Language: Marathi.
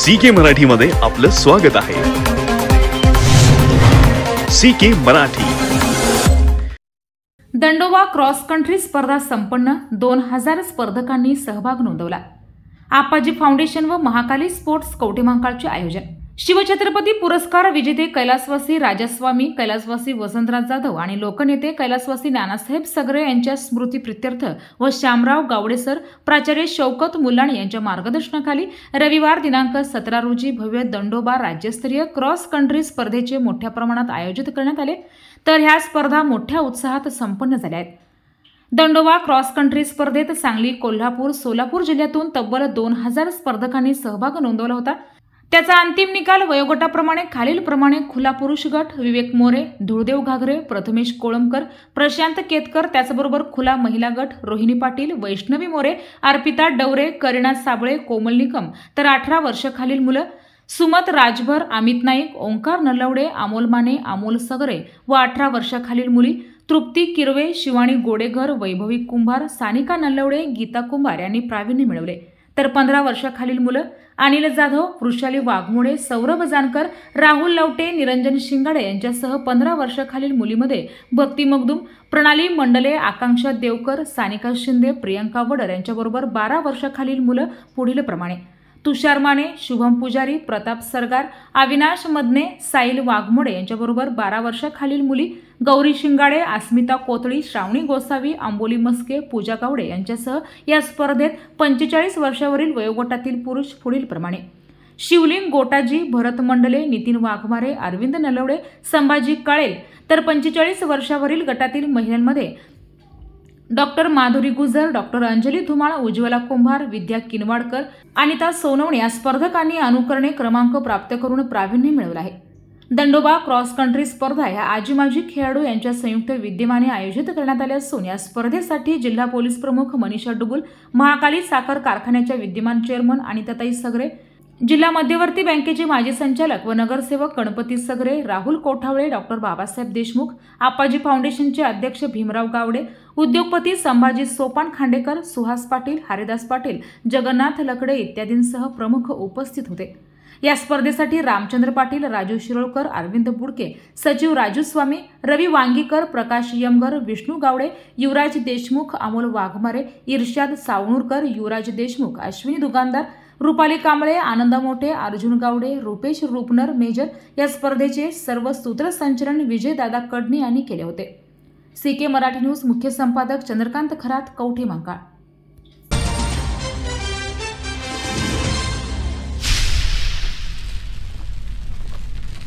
सी के मध्ये आपलं स्वागत आहे C Marathi Dandoba cross country स्पर्धा संपन्न दोन हजार स्पर्धकांनी सहभाग नोंदवला आपाजी फाउंडेशन व महाकाली स्पोर्ट्स कौटिमांकाळचे आयोजन शिवछत्रपती पुरस्कार विजेते कैलासवासी राजस्वामी कैलासवासी वसंतराज जाधव आणि लोकनेते कैलासवासी नानासाहेब सगरे यांच्या स्मृतीप्रित्यर्थ व श्यामराव गावडेसर प्राचार्य शौकत मुलाणी यांच्या मार्गदर्शनाखाली रविवार दिनांक सतरा रोजी भव्य दंडोबा राज्यस्तरीय क्रॉस कंट्री स्पर्धेचे मोठ्या प्रमाणात आयोजित करण्यात आले तर ह्या स्पर्धा मोठ्या उत्साहात संपन्न झाल्या आहेत दंडोबा क्रॉस कंट्री स्पर्धेत सांगली कोल्हापूर सोलापूर जिल्ह्यातून तब्बल दोन हजार स्पर्धकांनी सहभाग नोंदवला होता त्याचा अंतिम निकाल वयोगटाप्रमाणे खालीलप्रमाणे खुला पुरुष गट विवेक मोरे धुळदेव घागरे प्रथमेश कोळंबकर प्रशांत केतकर त्याचबरोबर खुला महिला गट रोहिणी पाटील वैष्णवी मोरे अर्पिता डवरे करीना साबळे कोमल निकम तर अठरा खालील मुलं सुमत राजभर अमित नाईक ओंकार नलवडे अमोल माने अमोल सगरे व अठरा वर्षाखालील मुली तृप्ती किरवे शिवाणी गोडेघर वैभवी कुंभार सानिका नलवडे गीता कुंभार यांनी प्रावीण्य मिळवले तर पंधरा वर्षाखालील मुलं अनिल जाधव वृषाली वाघमोडे सौरभ जानकर राहुल लवटे निरंजन शिंगाडे यांच्यासह पंधरा वर्षाखालील मुलीमध्ये भक्ती मगदुम प्रणाली मंडले आकांक्षा देवकर सानिका शिंदे प्रियंका वडर यांच्याबरोबर बारा वर्षाखालील मुलं पुढील प्रमाणे तुषार माने शुभम पुजारी प्रताप सरगार अविनाश मदने साईल वाघमोडे यांच्याबरोबर बारा वर्षाखालील मुली गौरी शिंगाडे अस्मिता कोथळी श्रावणी गोसावी आंबोली मस्के पूजा गावडे यांच्यासह या स्पर्धेत पंचेचाळीस वर्षावरील वयोगटातील पुरुष पुढील प्रमाणे शिवलिंग गोटाजी भरत मंडले नितीन वाघमारे अरविंद नलवडे संभाजी काळेल तर पंचेचाळीस वर्षावरील गटातील महिलांमध्ये डॉक्टर माधुरी गुजर डॉक्टर अंजली धुमाळ उज्ज्वला कुंभार विद्या किनवाडकर अनिता सोनवणे या स्पर्धकांनी अनुकरणे क्रमांक प्राप्त करून प्रावीण्य मिळवलं आहे दंडोबा क्रॉस कंट्री स्पर्धा ह्या माजी खेळाडू यांच्या संयुक्त विद्यमाने आयोजित करण्यात आल्या असून या स्पर्धेसाठी जिल्हा पोलीस प्रमुख मनीषा डुगुल महाकाली साखर कारखान्याच्या विद्यमान चेअरमन अनिताताई सगरे जिल्हा मध्यवर्ती बँकेचे माजी संचालक व नगरसेवक गणपती सगरे राहुल कोठावळे डॉक्टर बाबासाहेब देशमुख आपाजी फाउंडेशनचे अध्यक्ष भीमराव गावडे उद्योगपती संभाजी सोपान खांडेकर सुहास पाटील हरिदास पाटील जगन्नाथ लकडे इत्यादींसह प्रमुख उपस्थित होते या स्पर्धेसाठी रामचंद्र पाटील राजू शिरोळकर अरविंद बुडके सचिव राजू स्वामी रवी वांगीकर प्रकाश यमगर विष्णू गावडे युवराज देशमुख अमोल वाघमारे इर्शाद सावणूरकर युवराज देशमुख अश्विनी दुकानदार रुपाली कांबळे आनंद मोठे अर्जुन गावडे रुपेश रुपनर मेजर या स्पर्धेचे सर्व सूत्रसंचलन विजयदादा कडणी यांनी केले होते सी के मराठी न्यूज मुख्य संपादक चंद्रकांत खरात कवठे मंकाळ